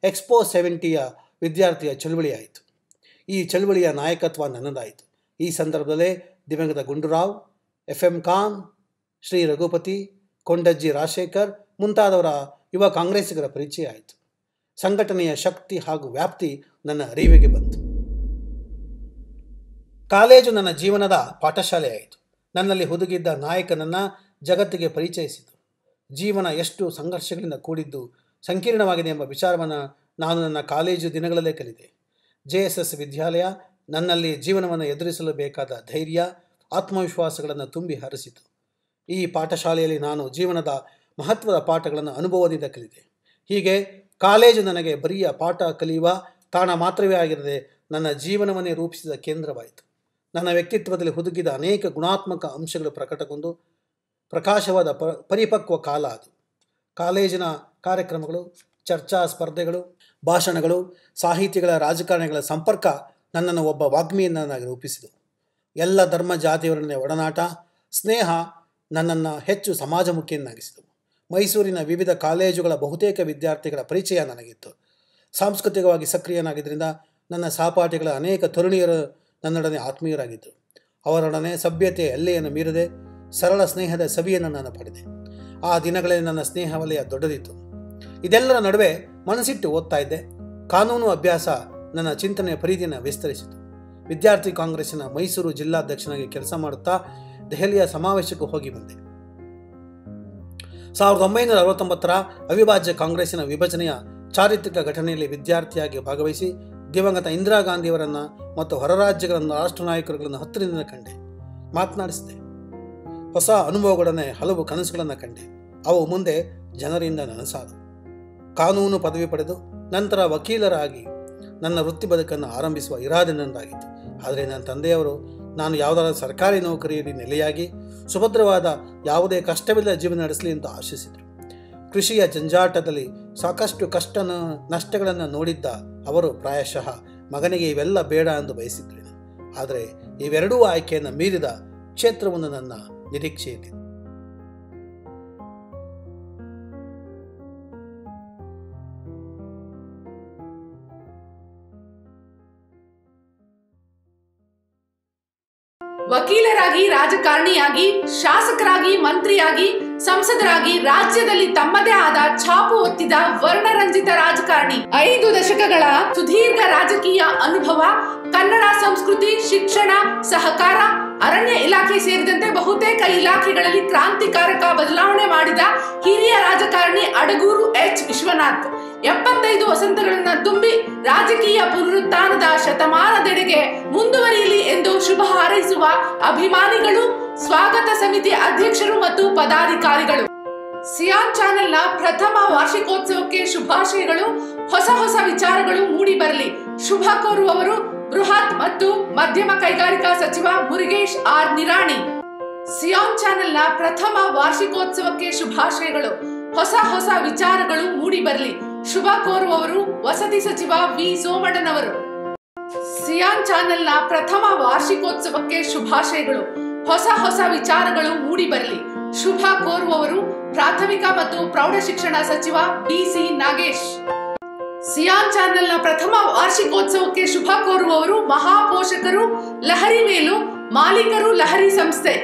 ಎಕ್ಸ್ಪೋ ಸೆವೆಂಟಿಯ ವಿದ್ಯಾರ್ಥಿಯ ಚಳುವಳಿಯಾಯಿತು ಈ ಚಳುವಳಿಯ ನಾಯಕತ್ವ ನನ್ನದಾಯಿತು ಈ ಸಂದರ್ಭದಲ್ಲೇ ದಿವಂಗತ ಗುಂಡೂರಾವ್ ಎಫ್ ಎಂ ಖಾನ್ ಶ್ರೀ ರಘುಪತಿ ಕೊಂಡಜ್ಜಿ ರಾಜಶೇಖರ್ ಮುಂತಾದವರ ಯುವ ಕಾಂಗ್ರೆಸ್ಸಿಗರ ಪರಿಚಯ ಆಯಿತು ಸಂಘಟನೆಯ ಶಕ್ತಿ ಹಾಗೂ ವ್ಯಾಪ್ತಿ ನನ್ನ ಅರಿವಿಗೆ ಬಂತು ಕಾಲೇಜು ನನ್ನ ಜೀವನದ ಪಾಠಶಾಲೆಯಾಯಿತು ನನ್ನಲ್ಲಿ ಹುದುಗಿದ್ದ ನಾಯಕನನ್ನು ಜಗತ್ತಿಗೆ ಪರಿಚಯಿಸಿತು ಜೀವನ ಎಷ್ಟು ಸಂಘರ್ಷಗಳಿಂದ ಕೂಡಿದ್ದು ಸಂಕೀರ್ಣವಾಗಿದೆ ಎಂಬ ವಿಚಾರವನ್ನು ನಾನು ನನ್ನ ಕಾಲೇಜು ದಿನಗಳಲ್ಲೇ ಕಲಿತೆ ಜೆ ಎಸ್ ಎಸ್ ವಿದ್ಯಾಲಯ ನನ್ನಲ್ಲಿ ಜೀವನವನ್ನು ಎದುರಿಸಲು ಬೇಕಾದ ಧೈರ್ಯ ಆತ್ಮವಿಶ್ವಾಸಗಳನ್ನು ತುಂಬಿ ಹರಿಸಿತು ಈ ಪಾಠಶಾಲೆಯಲ್ಲಿ ನಾನು ಜೀವನದ ಮಹತ್ವದ ಪಾಠಗಳನ್ನು ಅನುಭವದಿಂದ ಕಲಿತೆ ಹೀಗೆ ಕಾಲೇಜು ನನಗೆ ಬರಿಯ ಪಾಠ ಕಲಿಯುವ ತಾಣ ಮಾತ್ರವೇ ಆಗಿರದೆ ನನ್ನ ಜೀವನವನ್ನೇ ರೂಪಿಸಿದ ಕೇಂದ್ರವಾಯಿತು ನನ್ನ ವ್ಯಕ್ತಿತ್ವದಲ್ಲಿ ಹುದುಗಿದ ಅನೇಕ ಗುಣಾತ್ಮಕ ಅಂಶಗಳು ಪ್ರಕಟಗೊಂಡು ಪ್ರಕಾಶವಾದ ಪ ಪರಿಪಕ್ವ ಕಾಲ ಅದು ಕಾಲೇಜಿನ ಕಾರ್ಯಕ್ರಮಗಳು ಚರ್ಚಾ ಸ್ಪರ್ಧೆಗಳು ಭಾಷಣಗಳು ಸಾಹಿತಿಗಳ ರಾಜಕಾರಣಿಗಳ ಸಂಪರ್ಕ ನನ್ನನ್ನು ಒಬ್ಬ ವಾಗ್ಮಿಯನ್ನಾಗಿ ರೂಪಿಸಿತು ಎಲ್ಲ ಧರ್ಮ ಜಾತಿಯವರನ್ನೇ ಒಡನಾಟ ಸ್ನೇಹ ನನ್ನನ್ನು ಹೆಚ್ಚು ಸಮಾಜಮುಖಿಯನ್ನಾಗಿಸಿದವು ಮೈಸೂರಿನ ವಿವಿಧ ಕಾಲೇಜುಗಳ ಬಹುತೇಕ ವಿದ್ಯಾರ್ಥಿಗಳ ಪರಿಚಯ ನನಗಿತ್ತು ಸಾಂಸ್ಕೃತಿಕವಾಗಿ ಸಕ್ರಿಯನಾಗಿದ್ದರಿಂದ ನನ್ನ ಸಹಪಾಠಿಗಳ ಅನೇಕ ತರುಣಿಯರು ನನ್ನೊಡನೆ ಆತ್ಮೀಯರಾಗಿದ್ದರು ಅವರೊಡನೆ ಸಭ್ಯತೆ ಎಲ್ಲೆಯನ್ನು ಮೀರದೆ ಸರಳ ಸ್ನೇಹದ ಸವಿಯನ್ನು ನಾನು ಪಡೆದೆ ಆ ದಿನಗಳಲ್ಲಿ ನನ್ನ ಸ್ನೇಹ ವಲಯ ದೊಡ್ಡದಿತ್ತು ಇದೆಲ್ಲರ ನಡುವೆ ಮನಸ್ಸಿಟ್ಟು ಓದ್ತಾ ಇದ್ದೆ ಕಾನೂನು ಅಭ್ಯಾಸ ನನ್ನ ಚಿಂತನೆಯ ಪರಿಧಿನ ವಿಸ್ತರಿಸಿತು ವಿದ್ಯಾರ್ಥಿ ಕಾಂಗ್ರೆಸ್ಸಿನ ಮೈಸೂರು ಜಿಲ್ಲಾಧ್ಯಕ್ಷನಾಗಿ ಕೆಲಸ ಮಾಡುತ್ತಾ ದೆಹಲಿಯ ಸಮಾವೇಶಕ್ಕೂ ಹೋಗಿ ಬಂದೆ ಸಾವಿರದ ಒಂಬೈನೂರ ಅರವತ್ತೊಂಬತ್ತರ ಅವಿಭಾಜ್ಯ ಕಾಂಗ್ರೆಸ್ಸಿನ ವಿಭಜನೆಯ ಚಾರಿತ್ರಿಕ ಘಟನೆಯಲ್ಲಿ ವಿದ್ಯಾರ್ಥಿಯಾಗಿ ಭಾಗವಹಿಸಿ ದಿವಂಗತ ಇಂದಿರಾ ಗಾಂಧಿಯವರನ್ನು ಮತ್ತು ಹೊರ ರಾಜ್ಯಗಳನ್ನು ರಾಷ್ಟ್ರ ನಾಯಕರುಗಳನ್ನು ಹತ್ತಿರದಿಂದ ಕಂಡೆ ಮಾತನಾಡಿಸಿದೆ ಹೊಸ ಅನುಭವಗಳೊಡನೆ ಹಲವು ಕನಸುಗಳನ್ನು ಕಂಡೆ ಅವು ಮುಂದೆ ಜನರಿಂದ ನನಸಾದ ಕಾನೂನು ಪದವಿ ಪಡೆದು ನಂತರ ವಕೀಲರಾಗಿ ನನ್ನ ವೃತ್ತಿ ಬದುಕನ್ನು ಆರಂಭಿಸುವ ಇರಾದೆ ನನ್ನದಾಗಿತ್ತು ಆದರೆ ನನ್ನ ತಂದೆಯವರು ನಾನು ಯಾವುದಾದ ಸರ್ಕಾರಿ ನೌಕರಿಯಲ್ಲಿ ನೆಲೆಯಾಗಿ ಸುಭದ್ರವಾದ ಯಾವುದೇ ಕಷ್ಟವಿಲ್ಲದ ಜೀವನ ನಡೆಸಲಿ ಅಂತ ಆಶಿಸಿದರು ಕೃಷಿಯ ಜಂಜಾಟದಲ್ಲಿ ಸಾಕಷ್ಟು ಕಷ್ಟನ ನಷ್ಟಗಳನ್ನು ನೋಡಿದ್ದ ಅವರು ಪ್ರಾಯಶಃ ಮಗನಿಗೆ ಇವೆಲ್ಲ ಬೇಡ ಎಂದು ಬಯಸಿದ್ರೇನು ಆದರೆ ಇವೆರಡೂ ಆಯ್ಕೆಯನ್ನು ಮೀರಿದ ಕ್ಷೇತ್ರವನ್ನು ನನ್ನ ನಿರೀಕ್ಷೆಯಿದೆ ವಕೀಲರಾಗಿ ರಾಜಕಾರಣಿಯಾಗಿ ಶಾಸಕರಾಗಿ ಮಂತ್ರಿಯಾಗಿ ಸಂಸದರಾಗಿ ರಾಜ್ಯದಲ್ಲಿ ತಮ್ಮದೇ ಆದ ಛಾಪು ಒತ್ತಿದ ವರ್ಣರಂಜಿತ ರಾಜಕಾರಣಿ ಐದು ದಶಕಗಳ ಸುದೀರ್ಘ ರಾಜಕೀಯ ಅನುಭವ ಕನ್ನಡ ಸಂಸ್ಕೃತಿ ಶಿಕ್ಷಣ ಸಹಕಾರ ಅರಣ್ಯ ಇಲಾಖೆ ಸೇರಿದಂತೆ ಬಹುತೇಕ ಇಲಾಖೆಗಳಲ್ಲಿ ಕ್ರಾಂತಿಕಾರಕ ಬದಲಾವಣೆ ಮಾಡಿದ ಹಿರಿಯ ರಾಜಕಾರಣಿ ಅಡಗೂರು ಎಚ್ ವಿಶ್ವನಾಥ್ ಎಪ್ಪತ್ತೈದು ವಸಂತಗಳನ್ನು ತುಂಬಿ ರಾಜಕೀಯ ಪುನರುತ್ಥಾನದ ಶತಮಾನದೆಡೆಗೆ ಮುಂದುವರಿಯಲಿ ಎಂದು ಶುಭ ಹಾರೈಸುವ ಅಭಿಮಾನಿಗಳು ಸ್ವಾಗತ ಸಮಿತಿ ಅಧ್ಯಕ್ಷರು ಮತ್ತು ಪದಾಧಿಕಾರಿಗಳು ಸಿಯಾನ್ ಚಾನೆಲ್ನ ಪ್ರಥಮ ವಾರ್ಷಿಕೋತ್ಸವಕ್ಕೆ ಶುಭಾಶಯಗಳು ಹೊಸ ಹೊಸ ವಿಚಾರಗಳು ಮೂಡಿ ಬರಲಿ ಶುಭ ಕೋರುವವರು ಬೃಹತ್ ಮತ್ತು ಮಧ್ಯಮ ಕೈಗಾರಿಕಾ ಸಚಿವ ಮುರುಗೇಶ್ ಆರ್ ನಿರಾಣಿ ಸಿಯಾನ್ ಚಾನೆಲ್ನ ಪ್ರಥಮ ವಾರ್ಷಿಕೋತ್ಸವಕ್ಕೆ ಶುಭಾಶಯಗಳು ಹೊಸ ಹೊಸ ವಿಚಾರಗಳು ಮೂಡಿ ಬರಲಿ ಶುಭ ಕೋರುವವರು ವಸತಿ ಸಚಿವ ವಿ ಸೋಮಣ್ಣನವರು ಸಿಯಾನ್ ಚಾನೆಲ್ನ ಪ್ರಥಮ ವಾರ್ಷಿಕೋತ್ಸವಕ್ಕೆ ಶುಭಾಶಯಗಳು ಹೊಸ ಹೊಸ ವಿಚಾರಗಳು ಮೂಡಿ ಬರಲಿ ಶುಭ ಕೋರುವವರು ಪ್ರಾಥಮಿಕ ಮತ್ತು ಪ್ರೌಢಶಿಕ್ಷಣ ಸಚಿವ ಡಿಸಿ ನಾಗೇಶ್ ಸಿಯಾನ್ ಚಾನೆಲ್ನ ಪ್ರಥಮ ವಾರ್ಷಿಕೋತ್ಸವಕ್ಕೆ ಶುಭ ಕೋರುವವರು ಮಹಾಪೋಷಕರು ಲಹರಿ ಮೇಲು ಮಾಲೀಕರು ಲಹರಿ ಸಂಸ್ಥೆ